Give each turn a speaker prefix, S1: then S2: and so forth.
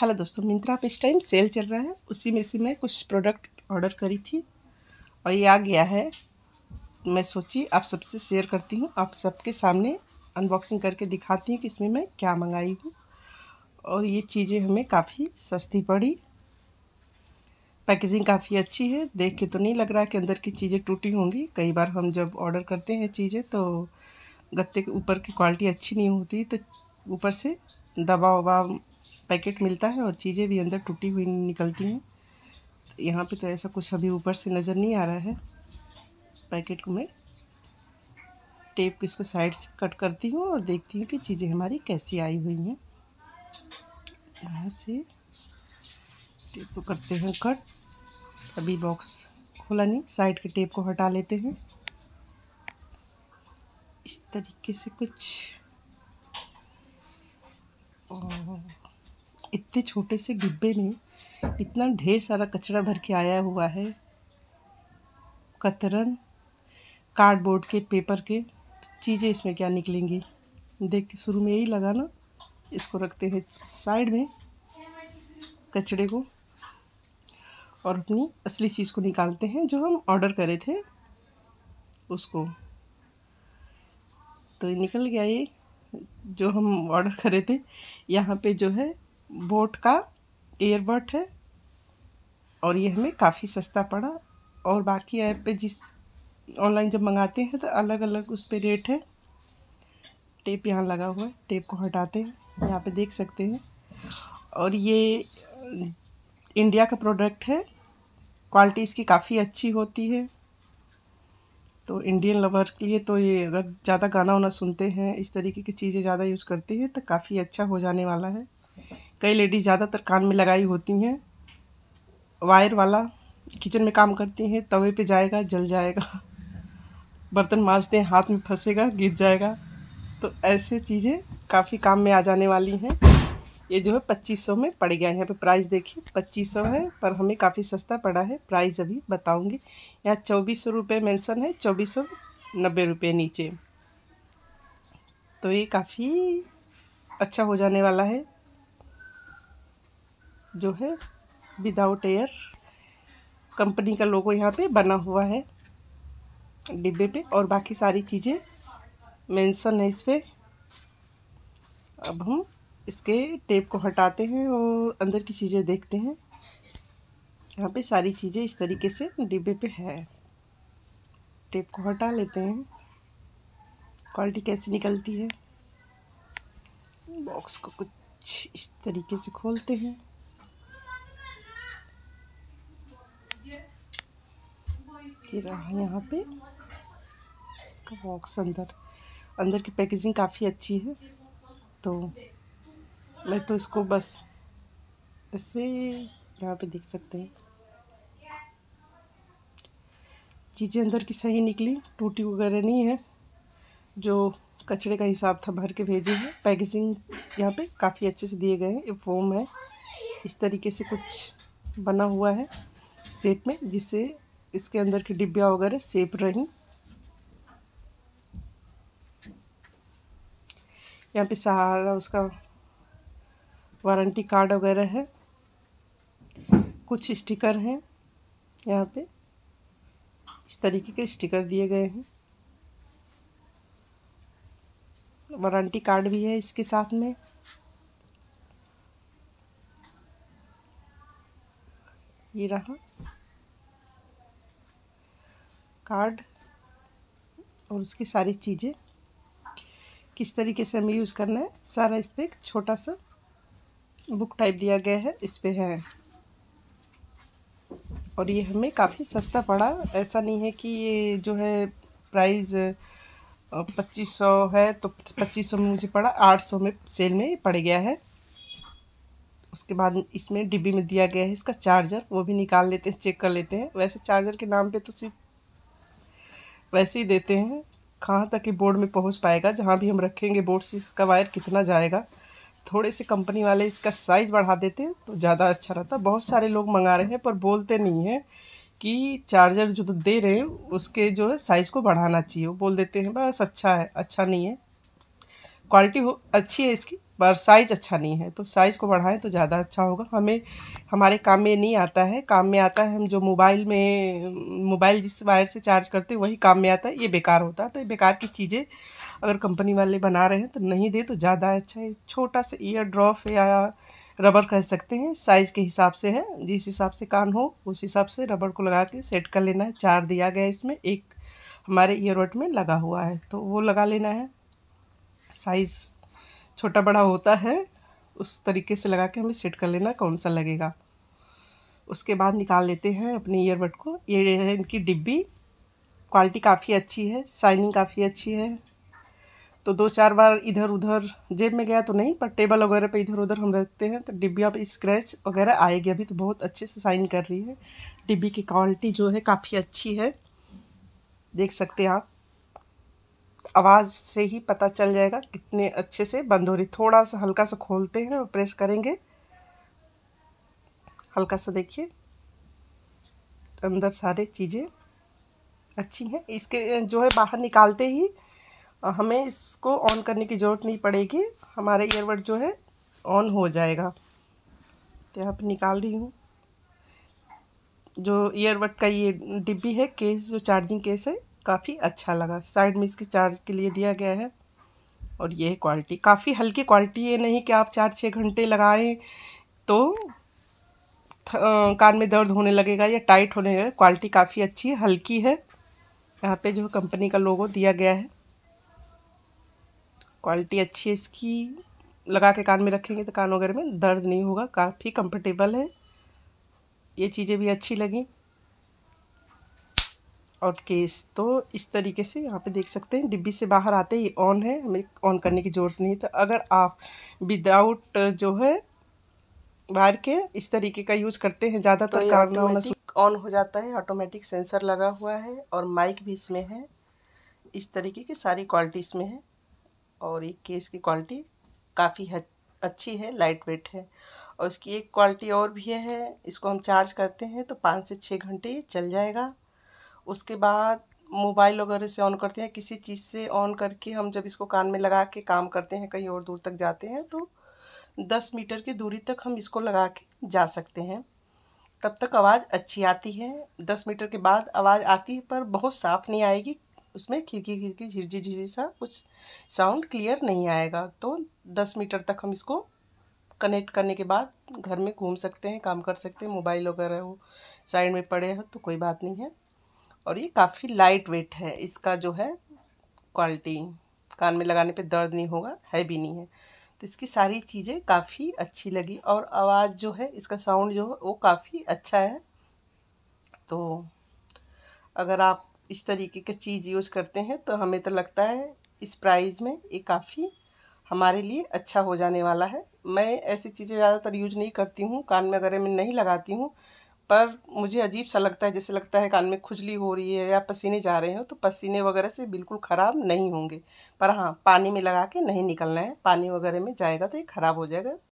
S1: hello दोस्तों मिंत्रा पे इस टाइम सेल चल रहा है उसी में से मैं कुछ प्रोडक्ट ऑर्डर करी थी और ये आ गया है मैं सोची आप सबसे शेयर करती हूँ आप सबके सामने अनबॉक्सिंग करके दिखाती हूँ कि इसमें मैं क्या मंगाई हूँ और ये चीज़ें हमें काफ़ी सस्ती पड़ी पैकेजिंग काफ़ी अच्छी है देख के तो नहीं लग रहा कि अंदर की चीज़ें टूटी होंगी कई बार हम जब ऑर्डर करते हैं चीज़ें तो गत्ते के ऊपर की क्वालिटी अच्छी नहीं होती तो ऊपर से दबा उबा पैकेट मिलता है और चीज़ें भी अंदर टूटी हुई निकलती हैं तो यहाँ पे तो ऐसा कुछ अभी ऊपर से नज़र नहीं आ रहा है पैकेट को मैं टेप इसको साइड से कट करती हूँ और देखती हूँ कि चीज़ें हमारी कैसी आई हुई हैं यहाँ से टेप को करते हैं कट अभी बॉक्स खोला नहीं साइड के टेप को हटा लेते हैं इस तरीके से कुछ और इतने छोटे से डिब्बे में इतना ढेर सारा कचरा भर के आया हुआ है कतरन कार्डबोर्ड के पेपर के चीज़ें इसमें क्या निकलेंगी देख शुरू में यही लगा ना इसको रखते हैं साइड में कचड़े को और अपनी असली चीज़ को निकालते हैं जो हम ऑर्डर करे थे उसको तो निकल गया ये जो हम ऑर्डर करे थे यहाँ पे जो है बोट का एयरबड है और ये हमें काफ़ी सस्ता पड़ा और बाकी ऐप पे जिस ऑनलाइन जब मंगाते हैं तो अलग अलग उस पर रेट है टेप यहाँ लगा हुआ है टेप को हटाते हैं यहाँ पे देख सकते हैं और ये इंडिया का प्रोडक्ट है क्वालिटी इसकी काफ़ी अच्छी होती है तो इंडियन लवर के लिए तो ये अगर ज़्यादा गाना वाना सुनते हैं इस तरीके की चीज़ें ज़्यादा यूज़ करते हैं तो काफ़ी अच्छा हो जाने वाला है कई लेडीज़ ज़्यादातर कान में लगाई होती हैं वायर वाला किचन में काम करती हैं तवे पे जाएगा जल जाएगा बर्तन माँजते हैं हाथ में फंसेगा गिर जाएगा तो ऐसे चीज़ें काफ़ी काम में आ जाने वाली हैं ये जो है पच्चीस सौ में पड़ गया है यहाँ पे प्राइस देखिए पच्चीस सौ है पर हमें काफ़ी सस्ता पड़ा है प्राइस अभी बताऊँगी यहाँ चौबीस सौ रुपये मैंसन है चौबीस सौ नब्बे रुपये नीचे तो ये काफ़ी अच्छा हो जाने वाला है जो है विदाउट एयर कंपनी का लोगो यहाँ पे बना हुआ है डिब्बे पे और बाकी सारी चीज़ें मेंशन है इस पर अब हम इसके टेप को हटाते हैं और अंदर की चीज़ें देखते हैं यहाँ पे सारी चीज़ें इस तरीके से डिब्बे पे है टेप को हटा लेते हैं क्वालिटी कैसी निकलती है बॉक्स को कुछ इस तरीके से खोलते हैं
S2: ये है यहाँ पे
S1: इसका बॉक्स अंदर अंदर की पैकेजिंग काफ़ी अच्छी है तो मैं तो इसको बस ऐसे यहाँ पे देख सकते हैं चीज़ें अंदर की सही निकली टूटी वगैरह नहीं है जो कचड़े का हिसाब था भर के भेजे हैं पैकेजिंग यहाँ पे काफ़ी अच्छे से दिए गए हैं ये फोम है इस तरीके से कुछ बना हुआ है सेप में जिससे इसके अंदर की डिब्बिया वगैरह सेफ रहीं यहाँ पे सहारा उसका वारंटी कार्ड वगैरह है कुछ स्टिकर हैं यहाँ पे इस तरीके के स्टिकर दिए गए हैं वारंटी कार्ड भी है इसके साथ में ये रहा कार्ड और उसकी सारी चीज़ें किस तरीके से हमें यूज़ करना है सारा इस पर एक छोटा सा बुक टाइप दिया गया है इस पर है और ये हमें काफ़ी सस्ता पड़ा ऐसा नहीं है कि ये जो है प्राइस पच्चीस सौ है तो पच्चीस सौ में मुझे पड़ा आठ सौ में सेल में पड़ गया है उसके बाद इसमें डिब्बी में दिया गया है इसका चार्जर वो भी निकाल लेते हैं चेक कर लेते हैं वैसे चार्जर के नाम पे तो सिर्फ वैसे ही देते हैं कहाँ तक ये बोर्ड में पहुँच पाएगा जहाँ भी हम रखेंगे बोर्ड से इसका वायर कितना जाएगा थोड़े से कंपनी वाले इसका साइज़ बढ़ा देते तो ज़्यादा अच्छा रहता बहुत सारे लोग मंगा रहे हैं पर बोलते नहीं हैं कि चार्जर जो तो दे रहे हैं उसके जो है साइज़ को बढ़ाना चाहिए वो बोल देते हैं बस अच्छा है अच्छा नहीं है क्वालिटी हो अच्छी है इसकी पर साइज़ अच्छा नहीं है तो साइज़ को बढ़ाएं तो ज़्यादा अच्छा होगा हमें हमारे काम में नहीं आता है काम में आता है हम जो मोबाइल में मोबाइल जिस वायर से चार्ज करते हैं वही काम में आता है ये बेकार होता है तो ये बेकार की चीज़ें अगर कंपनी वाले बना रहे हैं तो नहीं दें तो ज़्यादा अच्छा है छोटा सा ईयर ड्रॉप या रबर कह सकते हैं साइज़ के हिसाब से है जिस हिसाब से कान हो उस हिसाब से रबर को लगा के सेट कर लेना है चार दिया गया इसमें एक हमारे ईयरबड में लगा हुआ है तो वो लगा लेना है साइज़ छोटा बड़ा होता है उस तरीके से लगा के हमें सेट कर लेना कौन सा लगेगा उसके बाद निकाल लेते हैं अपने ईयरबड को ये है इनकी डिब्बी क्वालिटी काफ़ी अच्छी है साइनिंग काफ़ी अच्छी है तो दो चार बार इधर उधर जेब में गया तो नहीं पर टेबल वगैरह पे इधर उधर हम रखते हैं तो डिब्बियाँ पर स्क्रैच वगैरह आएगी अभी तो बहुत अच्छे से साइन कर रही है डिब्बी की क्वालिटी जो है काफ़ी अच्छी है देख सकते हैं आप आवाज़ से ही पता चल जाएगा कितने अच्छे से बंद हो रही थोड़ा सा हल्का सा खोलते हैं और प्रेस करेंगे हल्का सा देखिए अंदर सारे चीज़ें अच्छी हैं इसके जो है बाहर निकालते ही हमें इसको ऑन करने की ज़रूरत नहीं पड़ेगी हमारा ईयरबड जो है ऑन हो जाएगा तो यहाँ पर निकाल रही हूँ जो ईयरबड का ये डिब्बी है केस जो चार्जिंग केस है काफ़ी अच्छा लगा साइड में इसके चार्ज के लिए दिया गया है और ये है क्वालिटी काफ़ी हल्की क्वालिटी है नहीं कि आप चार छः घंटे लगाएं तो कान में दर्द होने लगेगा या टाइट होने लगेगा क्वालिटी काफ़ी अच्छी है हल्की है यहाँ पे जो कंपनी का लोगो दिया गया है क्वालिटी अच्छी है इसकी लगा के कान में रखेंगे तो कान वगैरह में दर्द नहीं होगा काफ़ी कम्फर्टेबल है ये चीज़ें भी अच्छी लगी और केस तो इस तरीके से यहाँ पे देख सकते हैं डिब्बी से बाहर आते ही ऑन है हमें ऑन करने की ज़रूरत नहीं है तो अगर आप विदाउट जो है वायर के इस तरीके का यूज करते हैं ज़्यादातर तो कार होना ऑन हो जाता है ऑटोमेटिक सेंसर लगा हुआ है और माइक भी इसमें है इस तरीके की सारी क्वालिटी इसमें है और एक केस की क्वालिटी काफ़ी अच्छी है लाइट वेट है और इसकी एक क्वालिटी और भी है इसको हम चार्ज करते हैं तो पाँच से छः घंटे चल जाएगा उसके बाद मोबाइल वगैरह से ऑन करते हैं किसी चीज़ से ऑन करके हम जब इसको कान में लगा के काम करते हैं कहीं और दूर तक जाते हैं तो दस मीटर की दूरी तक हम इसको लगा के जा सकते हैं तब तक आवाज़ अच्छी आती है दस मीटर के बाद आवाज़ आती है पर बहुत साफ़ नहीं आएगी उसमें खिड़की खिड़की झिरझी झिरझिर सा कुछ साउंड क्लियर नहीं आएगा तो दस मीटर तक हम इसको कनेक्ट करने के बाद घर में घूम सकते हैं काम कर सकते हैं मोबाइल वगैरह हो साइड में पड़े हो तो कोई बात नहीं है और ये काफ़ी लाइट वेट है इसका जो है क्वालिटी कान में लगाने पे दर्द नहीं होगा है भी नहीं है तो इसकी सारी चीज़ें काफ़ी अच्छी लगी और आवाज़ जो है इसका साउंड जो है वो काफ़ी अच्छा है तो अगर आप इस तरीके की चीज़ यूज करते हैं तो हमें तो लगता है इस प्राइस में ये काफ़ी हमारे लिए अच्छा हो जाने वाला है मैं ऐसी चीज़ें ज़्यादातर यूज नहीं करती हूँ कान में वगैरह में नहीं लगाती हूँ पर मुझे अजीब सा लगता है जैसे लगता है कान में खुजली हो रही है या पसीने जा रहे हो तो पसीने वगैरह से बिल्कुल ख़राब नहीं होंगे पर हाँ पानी में लगा के नहीं निकलना है पानी वगैरह में जाएगा तो ये ख़राब हो जाएगा